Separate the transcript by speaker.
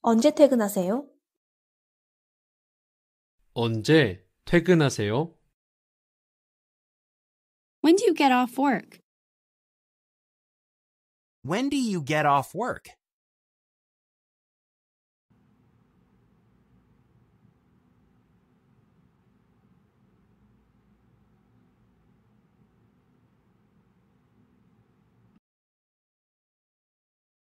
Speaker 1: 언제 퇴근하세요?
Speaker 2: 언제
Speaker 3: 퇴근하세요?
Speaker 1: When do you get off work?
Speaker 3: When do you get off work?